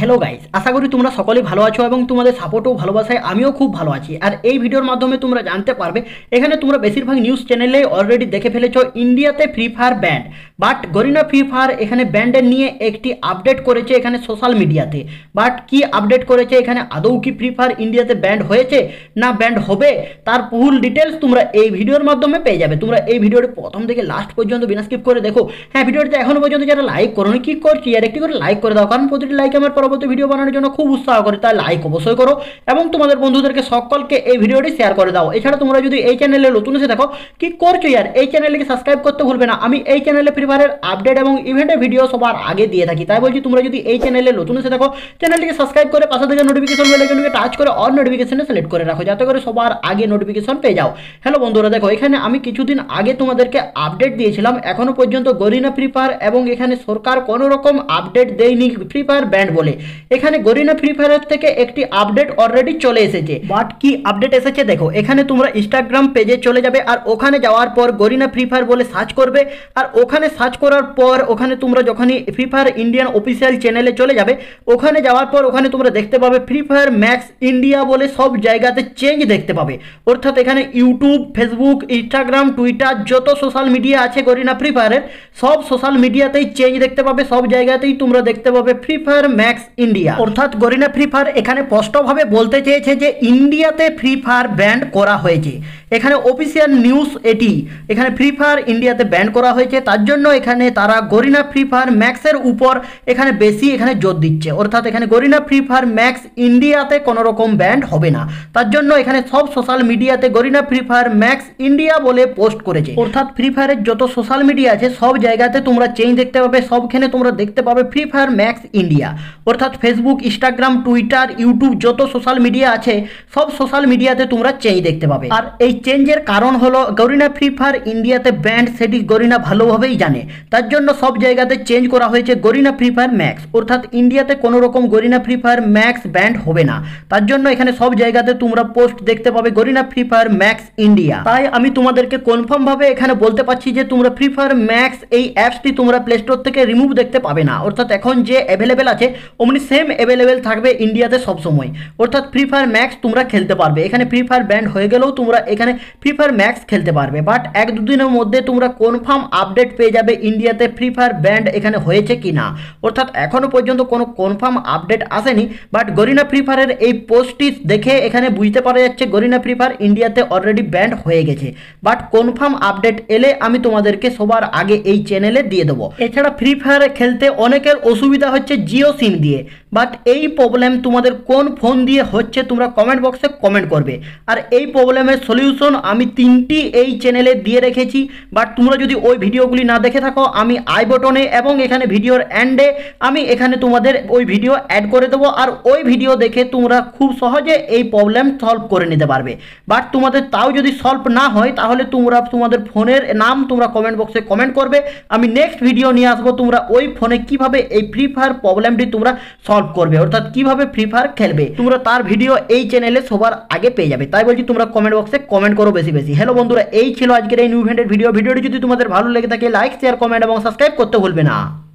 hello guys আশা করি তোমরা সকলেই ভালো আছো এবং তোমাদের সাপোর্টও ভালোবাসায় আমিও খুব ভালো আছি আর এই ভিডিওর মাধ্যমে তোমরা জানতে পারবে এখানে তোমরা বেশিরভাগ নিউজ চ্যানেলে অলরেডি দেখে ফেলেছো ইন্ডিয়াতে free fire banned but Garena free fire এখানে ব্যান্ডের নিয়ে একটি আপডেট করেছে এখানে সোশ্যাল মিডিয়াতে বাট কি আপডেট করেছে এখানে আদৌ কি ফ্রি ফায়ার ইন্ডিয়াতে ব্যান্ড হয়েছে না ব্যান্ড হবে তার ফুল ডিটেলস তোমরা এই ভিডিওর মাধ্যমে পেয়ে যাবে তোমরা এই ভিডিওটি প্রথম থেকে লাস্ট পর্যন্ত বিনা স্কিপ করে দেখো হ্যাঁ ভিডিওটিতে এখনও পর্যন্ত যারা লাইক করো কি করছি আর একটি করে লাইক করে দাও কারণ প্রতিটি লাইক আমার পরবর্তী ভিডিও বানানোর জন্য খুব উৎসাহ করি তাই লাইক অবশ্যই করো এবং তোমাদের বন্ধুদেরকে সকলকে এই ভিডিওটি শেয়ার করে দাও এছাড়া তোমরা যদি এই চ্যানেলে নতুন এসে দেখো কি করছো ইয়ার এই চ্যানেলকে সাবস্ক্রাইব করতে ভুলবে না আমি এই চ্যানেলে ফ্রি ফায়ারের আপডেট এবং ইভেন্টের ভিডিও সবার আগে দিয়ে থাকি তাই বলছি তোমরা যদি এই চ্যানেলে নতুন এসে দেখো চ্যানেলটিকে সাবস্ক্রাইব করে পাশে থেকে নোটিফিকেশন বেলাইকনকে টাচ করে অন নোটিফিকেশনে সিলেক্ট করে রাখো যাতে করে সবার আগে নোটিফিকেশন পেয়ে যাও হ্যালো বন্ধুরা দেখো এখানে আমি কিছুদিন আগে তোমাদেরকে আপডেট দিয়েছিলাম এখনও পর্যন্ত গরিনা ফ্রি ফায়ার এবং এখানে সরকার কোনো রকম আপডেট দেয়নি ফ্রি ফায়ার ব্যান্ড বলে এখানে গরিনা ফ্রি ফায়ার থেকে একটি আপডেট অলরেডি চলে এসেছে বাট কি আপডেট এসেছে দেখো এখানে তোমরা ইনস্টাগ্রাম পেজে চলে যাবে আর ওখানে যাওয়ার পর গরিনা ফ্রি ফায়ার বলে সার্চ করবে আর ওখানে সার্চ করার পর ওখানে তোমরা যখনই ফ্রি ফায়ার ইন্ডিয়ান অফিসিয়াল চ্যানেলে চলে যাবে ওখানে যাওয়ার পর ওখানে তোমরা দেখতে পাবে ফ্রি ফায়ার ম্যাক্স ইন্ডিয়া বলে সব জায়গাতে চেঞ্জ দেখতে পাবে অর্থাৎ এখানে ইউটিউব ফেসবুক ইনস্টাগ্রাম টুইটার যত সোশ্যাল মিডিয়া আছে গরিনা ফ্রি ফায়ারের সব সোশ্যাল মিডিয়াতেই চেঞ্জ দেখতে পাবে সব জায়গাতেই তোমরা দেখতে পাবে ফ্রি ফায়ার ম্যাক্স ইন্ডিয়া অর্থাৎ গরিনা ফ্রি ফায়ার এখানে স্পষ্টভাবে বলতে চেয়েছে যে ইন্ডিয়াতে ফ্রি ফায়ার ব্যান্ড করা হয়েছে এখানে অফিসিয়াল নিউজ এটি এখানে ফ্রি ফায়ার ইন্ডিয়াতে ব্যান্ড করা হয়েছে তার জন্য এখানে তারা গরিনা ফ্রি ফায়ার ম্যাক্সের উপর এখানে বেশি এখানে জোর দিচ্ছে অর্থাৎ এখানে গরিনা ফ্রি ফায়ার ম্যাক্স ইন্ডিয়াতে কোনো রকম ব্যান্ড হবে না তার জন্য এখানে সব সোশ্যাল মিডিয়াতে Garena free fire Max India বলে পোস্ট করেছে অর্থাৎ ফ্রি ফায়ারের যত সোশ্যাল মিডিয়া আছে সব জায়গাতে তোমরা চেঞ্জ দেখতে পাবে সবখানে তোমরা দেখতে পাবে ফ্রি ফায়ার ম্যাক্স ইন্ডিয়া অর্থাৎ ফেসবুক ইনস্টাগ্রাম টুইটার ইউটিউব যত সোশ্যাল মিডিয়া আছে সব সোশ্যাল মিডিয়াতে তোমরা চেঞ্জ দেখতে পাবে আর এই চেঞ্জের কারণ হলো গরিনা ফ্রি ফায়ার ইন্ডিয়াতে ব্যান্ড সেটি গরিনা ভালোভাবেই জানে তার জন্য সব জায়গাতে চেঞ্জ করা হয়েছে গরিনা ফ্রি ফায়ার ম্যাক্স অর্থাৎ ইন্ডিয়াতে কোনো রকম Garena free fire Max banned হবে না তার জন্য এখানে সব জায়গাতে তোমরা পোস্ট দেখতে পাবে Garena free fire Max India তাই আমি তোমাদেরকে কনফার্ম ভাবে এখানে বলতে পারছি যে তোমরা ফ্রি ফায়ার ম্যাক্স এই অ্যাপসটি তোমরা প্লে স্টোর থেকে রিমুভ দেখতে পাবে না অর্থাৎ এখন যে অ্যাভেলেবেল আছে ও অমনি সেম অ্যাভেলেবেল থাকবে ইন্ডিয়াতে সবসময় অর্থাৎ ফ্রি ফায়ার ম্যাক্স তোমরা খেলতে পারবে এখানে ফ্রি ফায়ার ব্যান্ড হয়ে গেলেও তোমরা এখানে ফ্রি ফায়ার ম্যাক্স খেলতে পারবে বাট এক দুদিনের মধ্যে তোমরা কনফার্ম আপডেট পেয়ে যাবে ইন্ডিয়াতে ফ্রি ফায়ার ব্যান্ড এখানে হয়েছে কি না অর্থাৎ এখনও পর্যন্ত কোনো কনফার্ম আপডেট আসেনি বাট গরিনা ফ্রি ফায়ারের এই পোস্টটি দেখে এখানে বুঝতে পারা যাচ্ছে গরিনা ফ্রি ফায়ার ইন্ডিয়াতে অলরেডি ব্যান্ড হয়ে গেছে বাট কনফার্ম আপডেট এলে আমি তোমাদেরকে সবার আগে এই চ্যানেলে দিয়ে দেবো এছাড়া ফ্রি ফায়ার খেলতে অনেকের অসুবিধা হচ্ছে জিও সিম দিয়ে দিয়ে বাট এই প্রবলেম তোমাদের কোন ফোন দিয়ে হচ্ছে তোমরা কমেন্ট বক্সে কমেন্ট করবে আর এই প্রবলেমের সলিউশন আমি তিনটি এই চ্যানেলে দিয়ে রেখেছি বাট তোমরা যদি ওই ভিডিওগুলি না দেখে থাকো আমি আই বটনে এবং এখানে ভিডিওর অ্যান্ডে আমি এখানে তোমাদের ওই ভিডিও অ্যাড করে দেবো আর ওই ভিডিও দেখে তোমরা খুব সহজে এই প্রবলেম সলভ করে নিতে পারবে বাট তোমাদের তাও যদি সলভ না হয় তাহলে তোমরা তোমাদের ফোনের নাম তোমরা কমেন্ট বক্সে কমেন্ট করবে আমি নেক্সট ভিডিও নিয়ে আসবো তোমরা ওই ফোনে কিভাবে এই ফ্রি ফায়ার প্রবলেমটি তোমরা সলভ করবে অর্থাৎ কিভাবে ফ্রি ফায়ার খেলবে তোমরা তার ভিডিও এই চ্যানেলে সবার আগে পেয়ে যাবে তাই বলছি তোমরা কমেন্ট বক্সে কমেন্ট করো বেশি বেশি হ্যালো বন্ধুরা এই ছিল আজকের এই নিউ ভিডিও ভিডিওটি যদি তোমাদের ভালো লেগে থাকে লাইক শেয়ার কমেন্ট এবং সাবস্ক্রাইব করতে ভুলবে না